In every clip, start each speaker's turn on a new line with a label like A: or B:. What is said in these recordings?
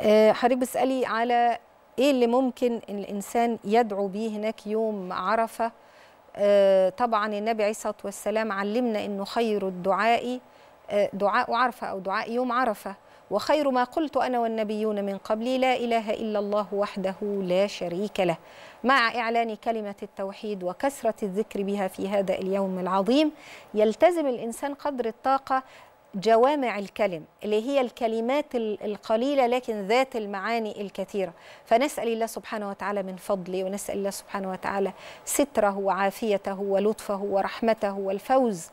A: آه، حضرتك بتسالي على ايه اللي ممكن الانسان يدعو بيه هناك يوم عرفه آه، طبعا النبي عليه الصلاه والسلام علمنا انه خير الدعاء آه، دعاء عرفه او دعاء يوم عرفه وخير ما قلت انا والنبيون من قبلي لا اله الا الله وحده لا شريك له مع اعلان كلمه التوحيد وكثره الذكر بها في هذا اليوم العظيم يلتزم الانسان قدر الطاقه جوامع الكلم اللي هي الكلمات القليلة لكن ذات المعاني الكثيرة فنسأل الله سبحانه وتعالى من فضله ونسأل الله سبحانه وتعالى ستره وعافيته ولطفه ورحمته والفوز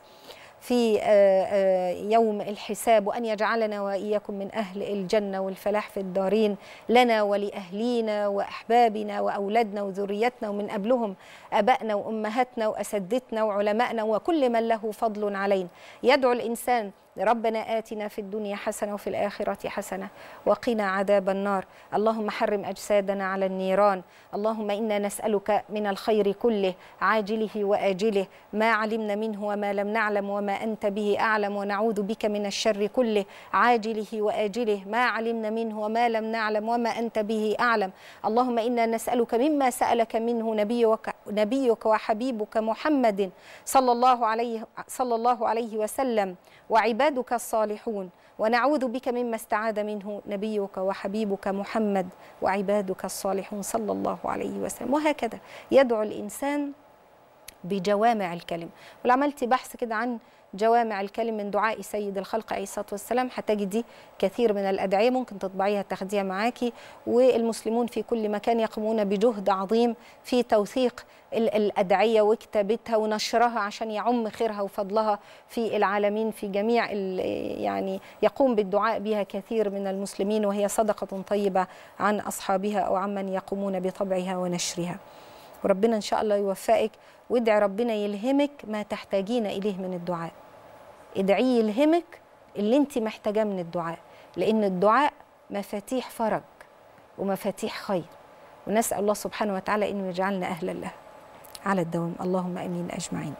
A: في آه، آه، يوم الحساب وأن يجعلنا وإياكم من أهل الجنة والفلاح في الدارين لنا ولأهلينا وأحبابنا وأولادنا وذريتنا ومن قبلهم أبائنا وأمهاتنا وأسدتنا وعلمائنا وكل من له فضل علينا يدعو الإنسان ربنا آتنا في الدنيا حسنة وفي الآخرة حسنة وقنا عذاب النار اللهم حرم أجسادنا على النيران اللهم إنا نسألك من الخير كله عاجله وآجله ما علمنا منه وما لم نعلم وما أنت به أعلم ونعوذ بك من الشر كله عاجله وآجله ما علمنا منه وما لم نعلم وما أنت به أعلم اللهم إنا نسألك مما سألك منه نبيك, نبيك وحبيبك محمد صلى الله عليه, صلى الله عليه وسلم وعباده عبادك الصالحون ونعوذ بك مما استعاذ منه نبيك وحبيبك محمد وعبادك الصالحون صلى الله عليه وسلم وهكذا يدعو الإنسان بجوامع الكلم ولو عملتي بحث كده عن جوامع الكلم من دعاء سيد الخلق عليه الصلاه والسلام هتجدي كثير من الادعيه ممكن تطبعيها تاخديها معاكي والمسلمون في كل مكان يقومون بجهد عظيم في توثيق الادعيه وكتابتها ونشرها عشان يعم خيرها وفضلها في العالمين في جميع يعني يقوم بالدعاء بها كثير من المسلمين وهي صدقه طيبه عن اصحابها او عمن يقومون بطبعها ونشرها. وربنا إن شاء الله يوفقك وادعي ربنا يلهمك ما تحتاجين إليه من الدعاء ادعي يلهمك اللي انت محتاجاه من الدعاء لأن الدعاء مفاتيح فرج ومفاتيح خير ونسأل الله سبحانه وتعالى أنه يجعلنا أهلا له على الدوام اللهم أمين أجمعين